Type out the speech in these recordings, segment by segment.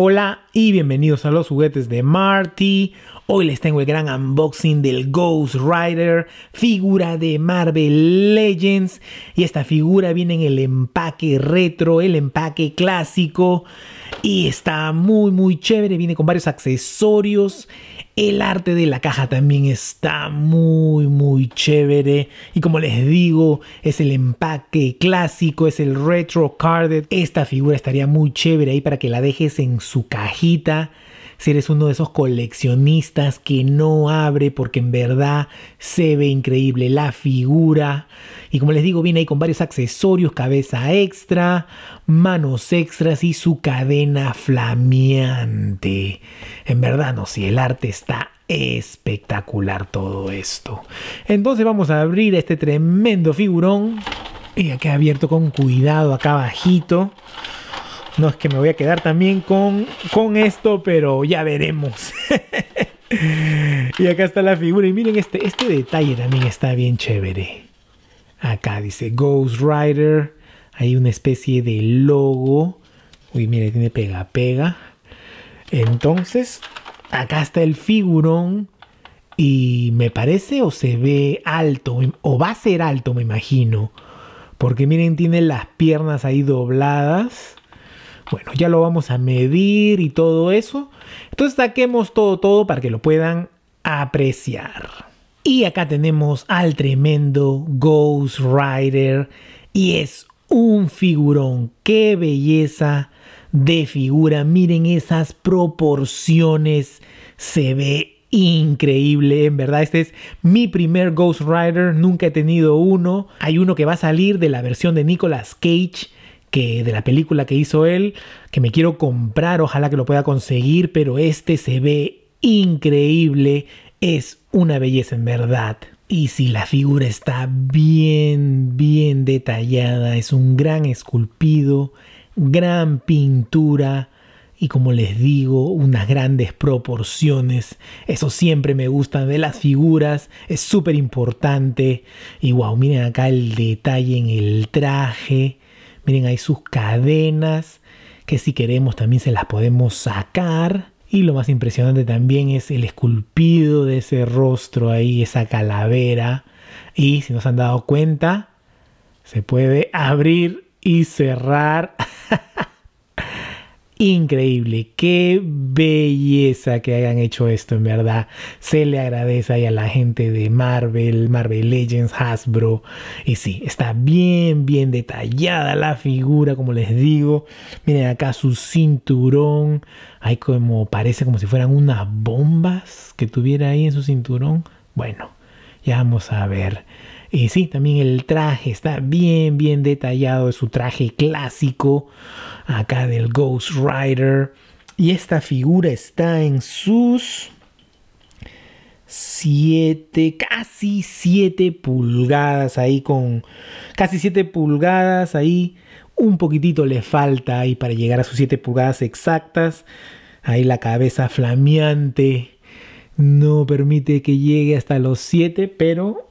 Hola y bienvenidos a los juguetes de Marty. Hoy les tengo el gran unboxing del Ghost Rider, figura de Marvel Legends. Y esta figura viene en el empaque retro, el empaque clásico. Y está muy, muy chévere. Viene con varios accesorios. El arte de la caja también está muy, muy chévere. Y como les digo, es el empaque clásico, es el retro carded. Esta figura estaría muy chévere ahí para que la dejes en su caja si eres uno de esos coleccionistas que no abre porque en verdad se ve increíble la figura. Y como les digo, viene ahí con varios accesorios, cabeza extra, manos extras y su cadena flameante. En verdad, no, si el arte está espectacular todo esto. Entonces vamos a abrir este tremendo figurón. Y acá abierto con cuidado, acá bajito. No es que me voy a quedar también con, con esto, pero ya veremos. y acá está la figura. Y miren, este, este detalle también está bien chévere. Acá dice Ghost Rider. Hay una especie de logo. Uy, mire, tiene pega, pega. Entonces, acá está el figurón. Y me parece o se ve alto, o va a ser alto, me imagino. Porque miren, tiene las piernas ahí dobladas. Bueno, ya lo vamos a medir y todo eso. Entonces saquemos todo, todo para que lo puedan apreciar. Y acá tenemos al tremendo Ghost Rider. Y es un figurón. ¡Qué belleza de figura! Miren esas proporciones. Se ve increíble, en verdad. Este es mi primer Ghost Rider, nunca he tenido uno. Hay uno que va a salir de la versión de Nicolas Cage que de la película que hizo él, que me quiero comprar, ojalá que lo pueda conseguir, pero este se ve increíble, es una belleza en verdad. Y si la figura está bien, bien detallada, es un gran esculpido, gran pintura y como les digo, unas grandes proporciones. Eso siempre me gusta de las figuras, es súper importante. Y wow, miren acá el detalle en el traje Miren ahí sus cadenas, que si queremos también se las podemos sacar. Y lo más impresionante también es el esculpido de ese rostro ahí, esa calavera. Y si nos han dado cuenta, se puede abrir y cerrar increíble. Qué belleza que hayan hecho esto, en verdad. Se le agradece ahí a la gente de Marvel, Marvel Legends, Hasbro. Y sí, está bien, bien detallada la figura, como les digo. Miren acá su cinturón. Hay como, parece como si fueran unas bombas que tuviera ahí en su cinturón. Bueno, ya vamos a ver y eh, sí, también el traje está bien, bien detallado. Es su traje clásico acá del Ghost Rider. Y esta figura está en sus 7, casi 7 pulgadas ahí con... Casi 7 pulgadas ahí. Un poquitito le falta ahí para llegar a sus 7 pulgadas exactas. Ahí la cabeza flameante no permite que llegue hasta los 7, pero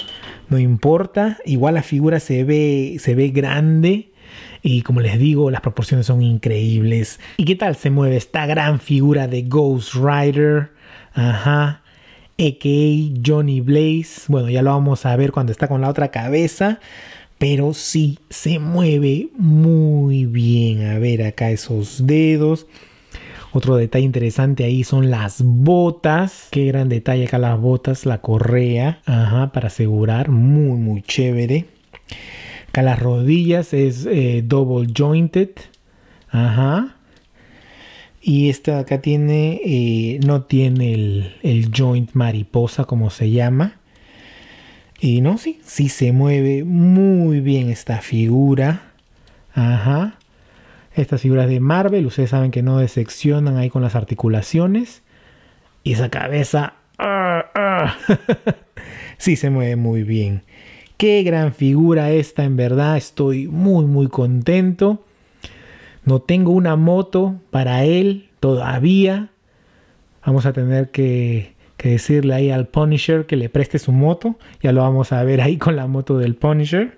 no importa. Igual la figura se ve, se ve grande. Y como les digo, las proporciones son increíbles. ¿Y qué tal se mueve esta gran figura de Ghost Rider? Ajá. AKA Johnny Blaze. Bueno, ya lo vamos a ver cuando está con la otra cabeza. Pero sí, se mueve muy bien. A ver acá esos dedos. Otro detalle interesante ahí son las botas. Qué gran detalle acá las botas, la correa. Ajá, para asegurar. Muy, muy chévere. Acá las rodillas es eh, double jointed. Ajá. Y esta acá tiene, eh, no tiene el, el joint mariposa como se llama. Y no, sí, sí se mueve muy bien esta figura. Ajá. Estas figuras de Marvel, ustedes saben que no decepcionan ahí con las articulaciones. Y esa cabeza... Ah, ah. sí, se mueve muy bien. Qué gran figura esta, en verdad. Estoy muy, muy contento. No tengo una moto para él todavía. Vamos a tener que, que, decirle ahí al Punisher que le preste su moto. Ya lo vamos a ver ahí con la moto del Punisher.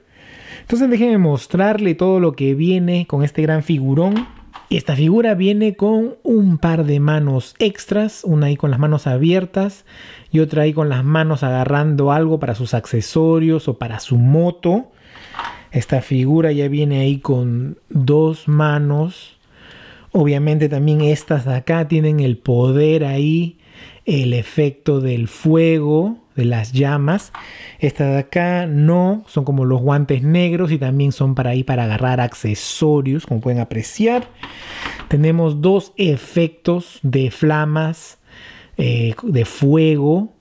Entonces déjenme mostrarle todo lo que viene con este gran figurón. Esta figura viene con un par de manos extras, una ahí con las manos abiertas y otra ahí con las manos agarrando algo para sus accesorios o para su moto. Esta figura ya viene ahí con dos manos. Obviamente también estas de acá tienen el poder ahí, el efecto del fuego de las llamas. Esta de acá no, son como los guantes negros y también son para ahí para agarrar accesorios, como pueden apreciar. Tenemos dos efectos de flamas, eh, de fuego.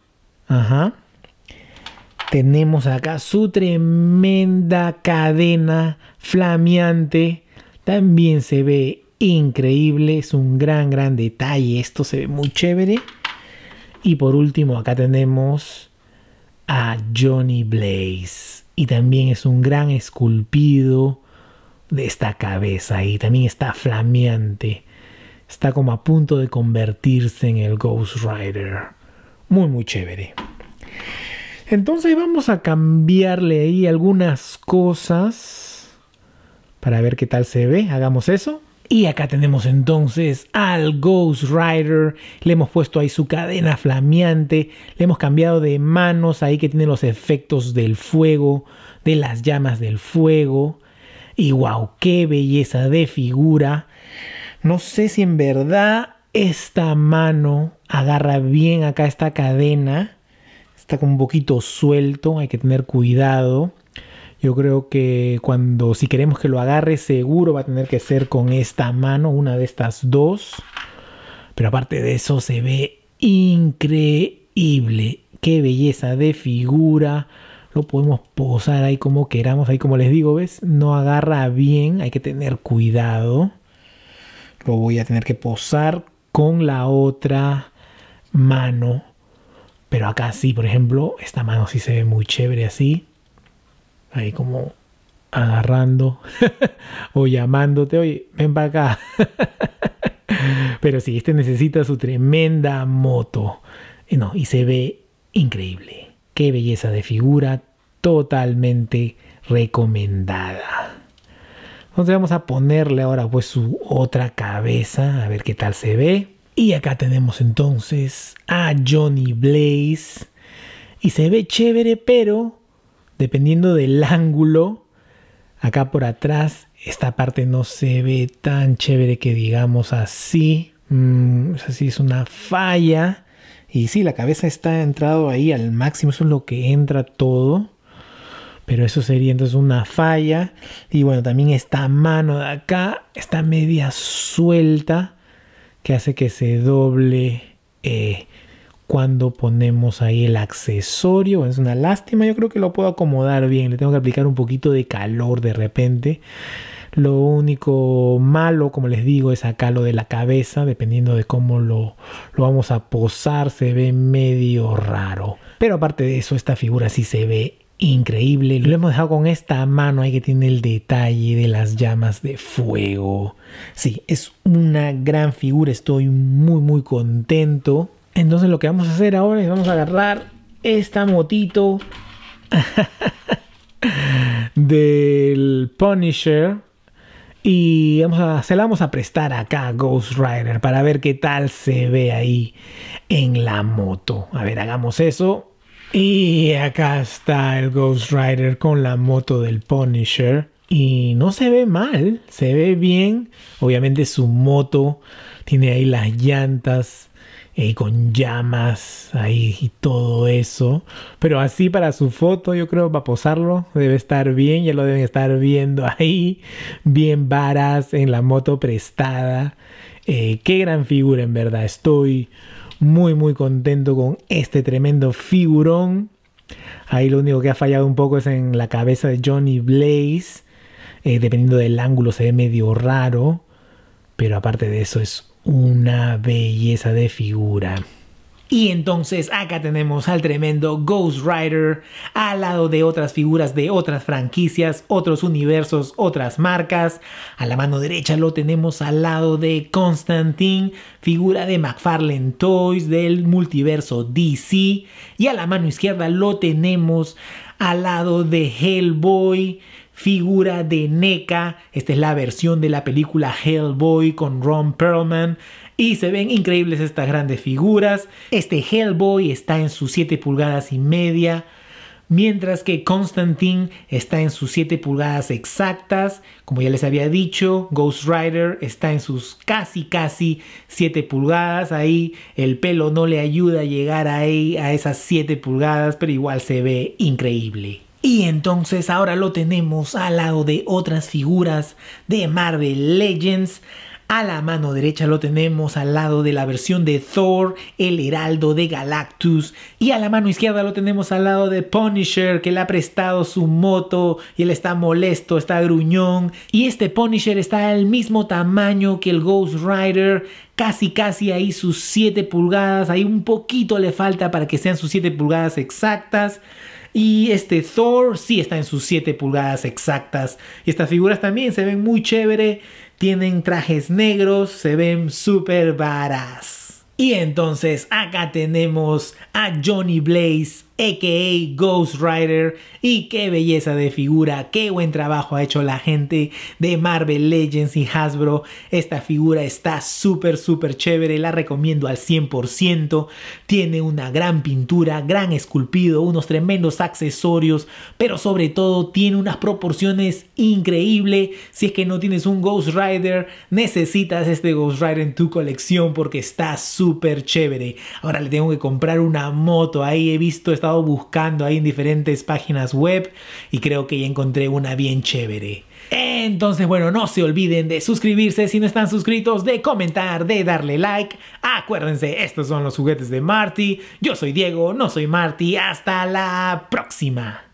Tenemos acá su tremenda cadena flameante. También se ve increíble, es un gran, gran detalle. Esto se ve muy chévere. Y por último, acá tenemos a Johnny Blaze. Y también es un gran esculpido de esta cabeza y también está flameante. Está como a punto de convertirse en el Ghost Rider. Muy, muy chévere. Entonces vamos a cambiarle ahí algunas cosas para ver qué tal se ve. Hagamos eso. Y acá tenemos entonces al Ghost Rider, le hemos puesto ahí su cadena flameante, le hemos cambiado de manos ahí que tiene los efectos del fuego, de las llamas del fuego. Y wow, qué belleza de figura. No sé si en verdad esta mano agarra bien acá esta cadena. Está con un poquito suelto, hay que tener cuidado. Yo creo que cuando, si queremos que lo agarre, seguro va a tener que ser con esta mano, una de estas dos. Pero aparte de eso, se ve increíble. Qué belleza de figura. Lo podemos posar ahí como queramos. Ahí como les digo, ¿ves? No agarra bien. Hay que tener cuidado. Lo voy a tener que posar con la otra mano. Pero acá sí, por ejemplo, esta mano sí se ve muy chévere así ahí como agarrando o llamándote, oye, ven para acá. Pero sí, este necesita su tremenda moto. Y no, y se ve increíble. Qué belleza de figura, totalmente recomendada. Entonces vamos a ponerle ahora pues su otra cabeza, a ver qué tal se ve. Y acá tenemos entonces a Johnny Blaze. Y se ve chévere, pero dependiendo del ángulo, acá por atrás, esta parte no se ve tan chévere que digamos así. Mm, es una falla. Y sí, la cabeza está entrado ahí al máximo, eso es lo que entra todo. Pero eso sería entonces una falla. Y bueno, también esta mano de acá está media suelta que hace que se doble eh, cuando ponemos ahí el accesorio. Es una lástima, yo creo que lo puedo acomodar bien. Le tengo que aplicar un poquito de calor de repente. Lo único malo, como les digo, es acá lo de la cabeza. Dependiendo de cómo lo, lo vamos a posar, se ve medio raro. Pero aparte de eso, esta figura sí se ve increíble. Lo hemos dejado con esta mano ahí que tiene el detalle de las llamas de fuego. Sí, es una gran figura. Estoy muy, muy contento entonces lo que vamos a hacer ahora es vamos a agarrar esta motito del Punisher y vamos a, se la vamos a prestar acá a Ghost Rider para ver qué tal se ve ahí en la moto. A ver, hagamos eso. Y acá está el Ghost Rider con la moto del Punisher. Y no se ve mal, se ve bien. Obviamente su moto tiene ahí las llantas eh, con llamas ahí y todo eso. Pero así para su foto, yo creo, para posarlo, debe estar bien, ya lo deben estar viendo ahí, bien varas en la moto prestada. Eh, qué gran figura, en verdad. Estoy muy, muy contento con este tremendo figurón. Ahí lo único que ha fallado un poco es en la cabeza de Johnny Blaze. Eh, dependiendo del ángulo se ve medio raro. Pero aparte de eso es una belleza de figura. Y entonces acá tenemos al tremendo Ghost Rider al lado de otras figuras de otras franquicias, otros universos, otras marcas. A la mano derecha lo tenemos al lado de Constantine, figura de McFarlane Toys del multiverso DC. Y a la mano izquierda lo tenemos al lado de Hellboy, figura de NECA. Esta es la versión de la película Hellboy con Ron Perlman. Y se ven increíbles estas grandes figuras. Este Hellboy está en sus 7 pulgadas y media. Mientras que Constantine está en sus 7 pulgadas exactas. Como ya les había dicho, Ghost Rider está en sus casi, casi 7 pulgadas. Ahí el pelo no le ayuda a llegar ahí a esas 7 pulgadas, pero igual se ve increíble. Y entonces ahora lo tenemos al lado de otras figuras de Marvel Legends. A la mano derecha lo tenemos al lado de la versión de Thor, el heraldo de Galactus. Y a la mano izquierda lo tenemos al lado de Punisher, que le ha prestado su moto y él está molesto, está gruñón. Y este Punisher está al mismo tamaño que el Ghost Rider, casi casi ahí sus 7 pulgadas. Ahí un poquito le falta para que sean sus 7 pulgadas exactas. Y este Thor sí está en sus 7 pulgadas exactas. Y estas figuras también se ven muy chévere, tienen trajes negros, se ven súper varas. Y entonces acá tenemos a Johnny Blaze a.k.a. Ghost Rider. Y qué belleza de figura, qué buen trabajo ha hecho la gente de Marvel Legends y Hasbro. Esta figura está súper, súper chévere, la recomiendo al 100%. Tiene una gran pintura, gran esculpido, unos tremendos accesorios, pero sobre todo tiene unas proporciones increíbles. Si es que no tienes un Ghost Rider, necesitas este Ghost Rider en tu colección porque está súper chévere. Ahora le tengo que comprar una moto, ahí he visto esta buscando ahí en diferentes páginas web y creo que ya encontré una bien chévere. Entonces, bueno, no se olviden de suscribirse si no están suscritos, de comentar, de darle like. Acuérdense, estos son los juguetes de Marty. Yo soy Diego, no soy Marty. Hasta la próxima.